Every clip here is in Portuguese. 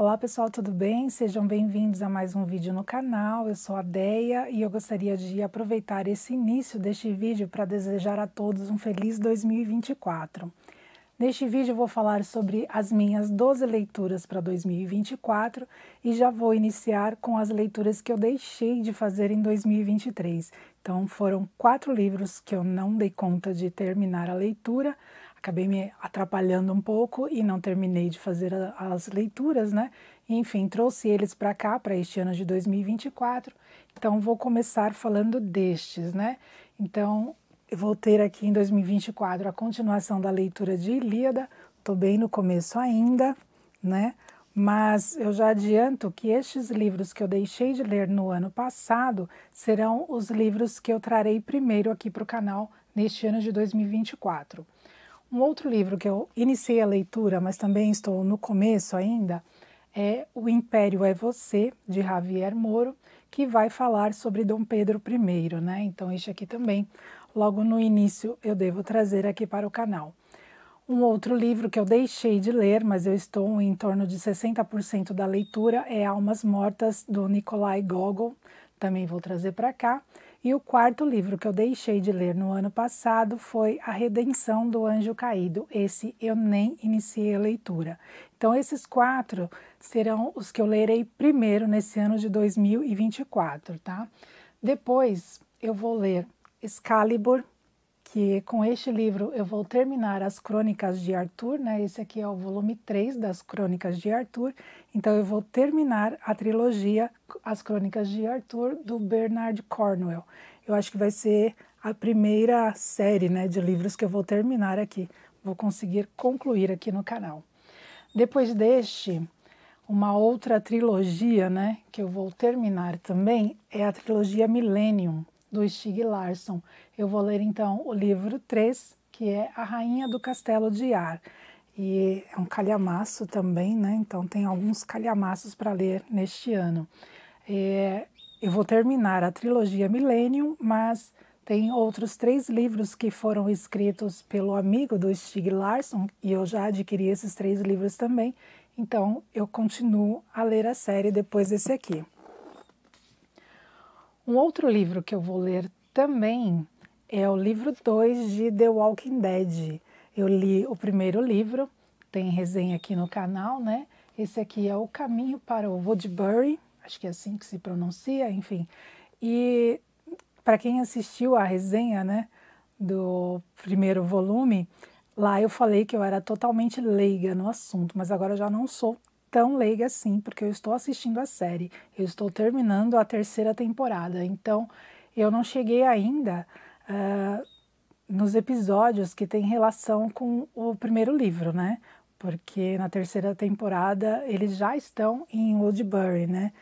Olá pessoal, tudo bem? Sejam bem-vindos a mais um vídeo no canal. Eu sou a Deia e eu gostaria de aproveitar esse início deste vídeo para desejar a todos um feliz 2024. Neste vídeo vou falar sobre as minhas 12 leituras para 2024 e já vou iniciar com as leituras que eu deixei de fazer em 2023. Então foram quatro livros que eu não dei conta de terminar a leitura, acabei me atrapalhando um pouco e não terminei de fazer a, as leituras, né? Enfim, trouxe eles para cá, para este ano de 2024. Então, vou começar falando destes, né? Então, eu vou ter aqui em 2024 a continuação da leitura de Ilíada. Estou bem no começo ainda, né? Mas eu já adianto que estes livros que eu deixei de ler no ano passado serão os livros que eu trarei primeiro aqui para o canal neste ano de 2024. Um outro livro que eu iniciei a leitura, mas também estou no começo ainda, é O Império é Você, de Javier Moro, que vai falar sobre Dom Pedro I, né? Então, este aqui também, logo no início, eu devo trazer aqui para o canal. Um outro livro que eu deixei de ler, mas eu estou em torno de 60% da leitura, é Almas Mortas, do Nikolai Gogol, também vou trazer para cá. E o quarto livro que eu deixei de ler no ano passado foi A Redenção do Anjo Caído. Esse eu nem iniciei a leitura. Então, esses quatro serão os que eu lerei primeiro nesse ano de 2024, tá? Depois eu vou ler Excalibur, que com este livro eu vou terminar as Crônicas de Arthur, né? Esse aqui é o volume 3 das Crônicas de Arthur. Então eu vou terminar a trilogia As Crônicas de Arthur do Bernard Cornwell. Eu acho que vai ser a primeira série, né, de livros que eu vou terminar aqui. Vou conseguir concluir aqui no canal. Depois deste, uma outra trilogia, né, que eu vou terminar também é a trilogia Millennium do Stig Larsson. Eu vou ler então o livro 3, que é A Rainha do Castelo de Ar. E é um calhamaço também, né? Então tem alguns calhamaços para ler neste ano. É, eu vou terminar a trilogia Millennium, mas tem outros três livros que foram escritos pelo amigo do Stig Larsson, e eu já adquiri esses três livros também. Então eu continuo a ler a série depois desse aqui. Um outro livro que eu vou ler também é o livro 2 de The Walking Dead. Eu li o primeiro livro, tem resenha aqui no canal, né? Esse aqui é O Caminho para o Woodbury, acho que é assim que se pronuncia, enfim. E para quem assistiu a resenha, né, do primeiro volume, lá eu falei que eu era totalmente leiga no assunto, mas agora eu já não sou tão leiga assim, porque eu estou assistindo a série, eu estou terminando a terceira temporada, então eu não cheguei ainda uh, nos episódios que têm relação com o primeiro livro, né? Porque na terceira temporada eles já estão em Oldbury, né?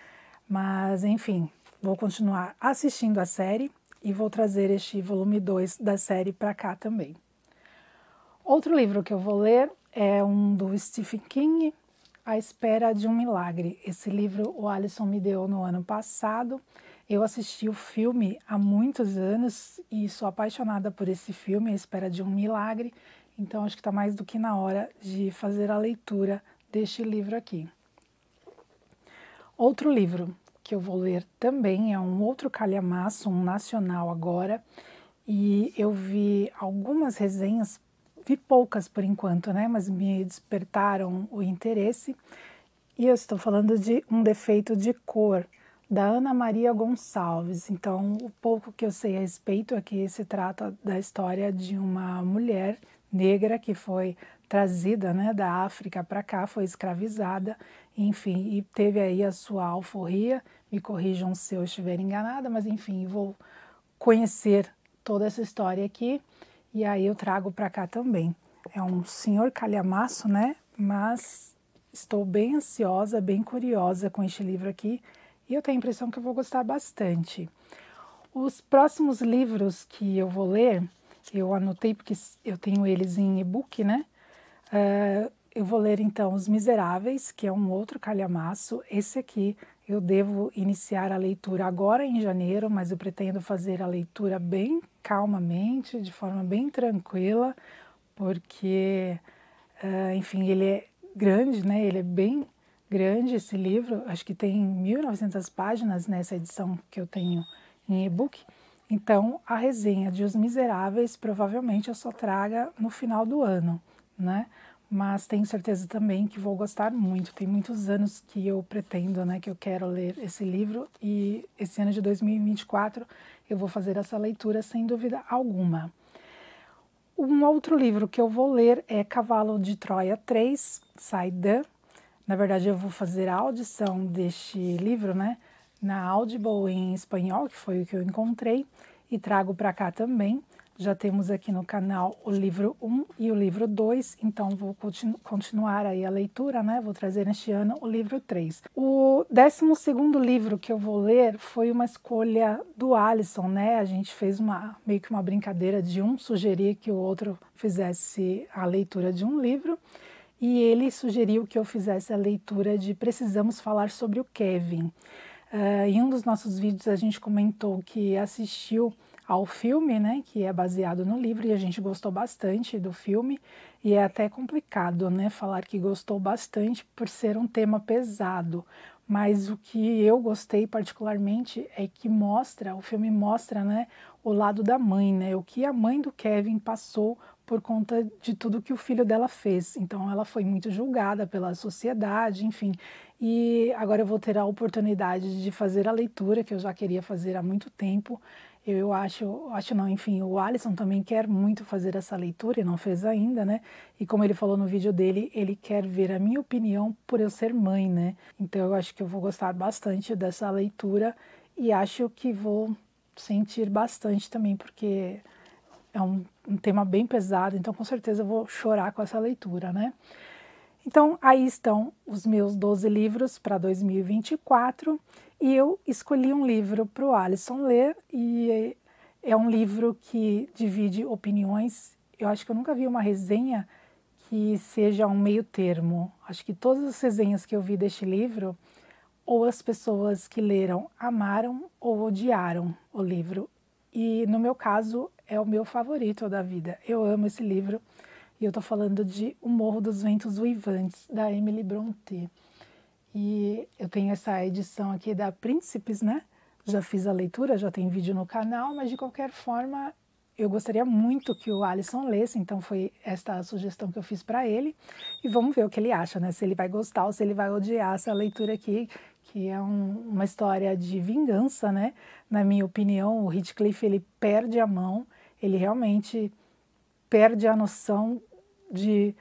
Mas enfim, vou continuar assistindo a série e vou trazer este volume 2 da série para cá também. Outro livro que eu vou ler é um do Stephen King, à Espera de um Milagre. Esse livro o Alisson me deu no ano passado. Eu assisti o filme há muitos anos e sou apaixonada por esse filme, A Espera de um Milagre. Então acho que está mais do que na hora de fazer a leitura deste livro aqui. Outro livro que eu vou ler também é um outro calhamaço, um nacional agora. E eu vi algumas resenhas vi poucas por enquanto, né? Mas me despertaram o interesse. E eu estou falando de um defeito de cor da Ana Maria Gonçalves. Então, o pouco que eu sei a respeito é que se trata da história de uma mulher negra que foi trazida né, da África para cá, foi escravizada, enfim, e teve aí a sua alforria. Me corrijam se eu estiver enganada, mas enfim, vou conhecer toda essa história aqui e aí eu trago para cá também. É um senhor calhamaço, né? Mas estou bem ansiosa, bem curiosa com este livro aqui e eu tenho a impressão que eu vou gostar bastante. Os próximos livros que eu vou ler, eu anotei porque eu tenho eles em e-book, né? Uh, eu vou ler então Os Miseráveis, que é um outro calhamaço. Esse aqui eu devo iniciar a leitura agora em janeiro, mas eu pretendo fazer a leitura bem calmamente, de forma bem tranquila, porque, eh, enfim, ele é grande, né? Ele é bem grande esse livro. Acho que tem 1.900 páginas nessa edição que eu tenho em e-book. Então, a resenha de Os Miseráveis provavelmente eu só traga no final do ano, né? mas tenho certeza também que vou gostar muito. Tem muitos anos que eu pretendo, né, que eu quero ler esse livro e esse ano de 2024 eu vou fazer essa leitura sem dúvida alguma. Um outro livro que eu vou ler é Cavalo de Troia 3, Saidan. Na verdade, eu vou fazer a audição deste livro, né, na Audible em espanhol, que foi o que eu encontrei, e trago para cá também. Já temos aqui no canal o livro 1 e o livro 2, então vou continu continuar aí a leitura, né? Vou trazer este ano o livro 3. O 12 livro que eu vou ler foi uma escolha do Alisson, né? A gente fez uma meio que uma brincadeira de um sugerir que o outro fizesse a leitura de um livro. E ele sugeriu que eu fizesse a leitura de Precisamos Falar sobre o Kevin. Uh, em um dos nossos vídeos a gente comentou que assistiu ao filme, né, que é baseado no livro e a gente gostou bastante do filme e é até complicado, né, falar que gostou bastante por ser um tema pesado, mas o que eu gostei particularmente é que mostra, o filme mostra, né, o lado da mãe, né, o que a mãe do Kevin passou por conta de tudo que o filho dela fez. Então ela foi muito julgada pela sociedade, enfim. E agora eu vou ter a oportunidade de fazer a leitura que eu já queria fazer há muito tempo eu acho, acho não, enfim, o Alisson também quer muito fazer essa leitura e não fez ainda, né? E como ele falou no vídeo dele, ele quer ver a minha opinião por eu ser mãe, né? Então eu acho que eu vou gostar bastante dessa leitura e acho que vou sentir bastante também, porque é um, um tema bem pesado, então com certeza eu vou chorar com essa leitura, né? Então, aí estão os meus 12 livros para 2024 e eu escolhi um livro para o Alisson ler e é um livro que divide opiniões. Eu acho que eu nunca vi uma resenha que seja um meio termo. Acho que todas as resenhas que eu vi deste livro, ou as pessoas que leram amaram ou odiaram o livro. E no meu caso, é o meu favorito da vida. Eu amo esse livro e eu tô falando de O Morro dos Ventos Uivantes, da Emily Brontë. E eu tenho essa edição aqui da Príncipes, né? Já fiz a leitura, já tem vídeo no canal, mas de qualquer forma eu gostaria muito que o Alisson lesse, então foi esta a sugestão que eu fiz para ele. E vamos ver o que ele acha, né? Se ele vai gostar ou se ele vai odiar essa leitura aqui, que é um, uma história de vingança, né? Na minha opinião, o Heathcliff ele perde a mão, ele realmente perde a noção de,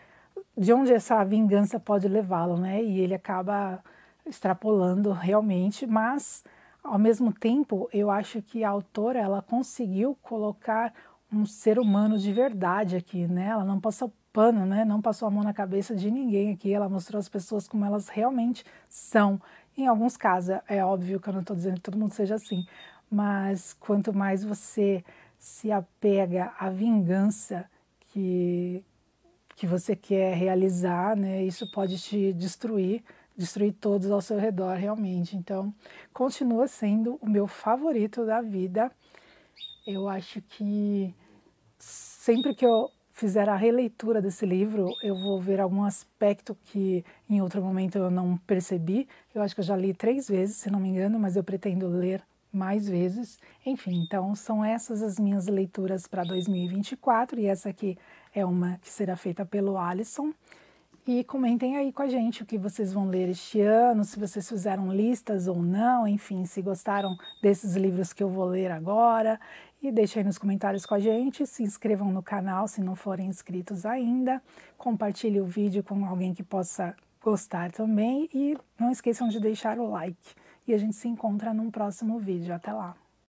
de onde essa vingança pode levá-lo, né? E ele acaba extrapolando realmente, mas ao mesmo tempo eu acho que a autora ela conseguiu colocar um ser humano de verdade aqui, né? Ela não passou pano, né? Não passou a mão na cabeça de ninguém aqui. Ela mostrou as pessoas como elas realmente são. Em alguns casos é óbvio que eu não estou dizendo que todo mundo seja assim, mas quanto mais você se apega à vingança que que você quer realizar, né? Isso pode te destruir, destruir todos ao seu redor realmente. Então, continua sendo o meu favorito da vida. Eu acho que sempre que eu fizer a releitura desse livro, eu vou ver algum aspecto que em outro momento eu não percebi. Eu acho que eu já li três vezes, se não me engano, mas eu pretendo ler mais vezes. Enfim, então são essas as minhas leituras para 2024 e essa aqui é uma que será feita pelo Alisson. E comentem aí com a gente o que vocês vão ler este ano, se vocês fizeram listas ou não, enfim, se gostaram desses livros que eu vou ler agora. E deixem nos comentários com a gente, se inscrevam no canal se não forem inscritos ainda, compartilhe o vídeo com alguém que possa gostar também e não esqueçam de deixar o like. E a gente se encontra num próximo vídeo. Até lá!